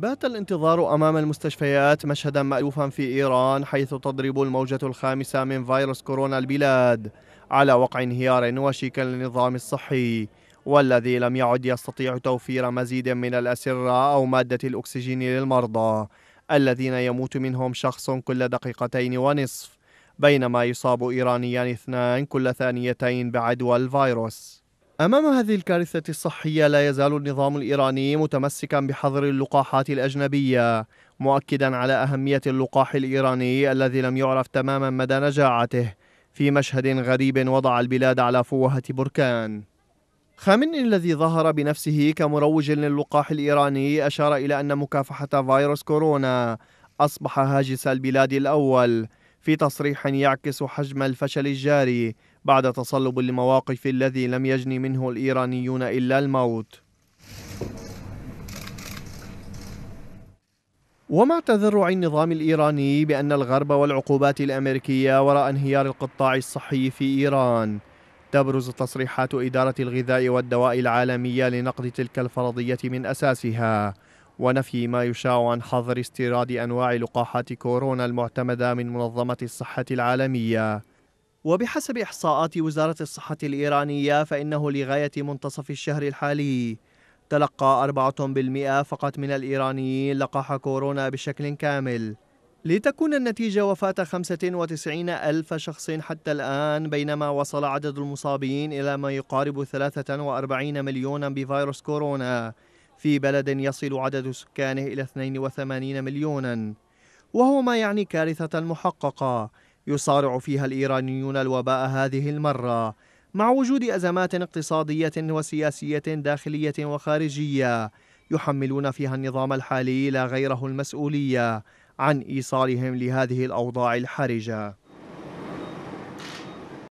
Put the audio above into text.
بات الانتظار أمام المستشفيات مشهدا مألوفا في إيران حيث تضرب الموجة الخامسة من فيروس كورونا البلاد على وقع انهيار وشيك للنظام الصحي والذي لم يعد يستطيع توفير مزيد من الأسرة أو مادة الأكسجين للمرضى الذين يموت منهم شخص كل دقيقتين ونصف بينما يصاب إيرانيان اثنان كل ثانيتين بعدوى الفيروس أمام هذه الكارثة الصحية لا يزال النظام الإيراني متمسكا بحظر اللقاحات الأجنبية مؤكدا على أهمية اللقاح الإيراني الذي لم يعرف تماما مدى نجاعته في مشهد غريب وضع البلاد على فوهة بركان خامنئي الذي ظهر بنفسه كمروج للقاح الإيراني أشار إلى أن مكافحة فيروس كورونا أصبح هاجس البلاد الأول في تصريح يعكس حجم الفشل الجاري بعد تصلب المواقف الذي لم يجني منه الإيرانيون إلا الموت ومع تذرع النظام الإيراني بأن الغرب والعقوبات الأمريكية وراء انهيار القطاع الصحي في إيران تبرز تصريحات إدارة الغذاء والدواء العالمية لنقد تلك الفرضية من أساسها ونفي ما يشاع عن حظر استيراد أنواع لقاحات كورونا المعتمدة من منظمة الصحة العالمية وبحسب إحصاءات وزارة الصحة الإيرانية فإنه لغاية منتصف الشهر الحالي تلقى 4% فقط من الإيرانيين لقاح كورونا بشكل كامل لتكون النتيجة وفاة 95 ألف شخص حتى الآن بينما وصل عدد المصابين إلى ما يقارب 43 مليونا بفيروس كورونا في بلد يصل عدد سكانه إلى 82 مليونا وهو ما يعني كارثة محققة يصارع فيها الإيرانيون الوباء هذه المرة مع وجود أزمات اقتصادية وسياسية داخلية وخارجية يحملون فيها النظام الحالي لا غيره المسؤولية عن إيصالهم لهذه الأوضاع الحرجة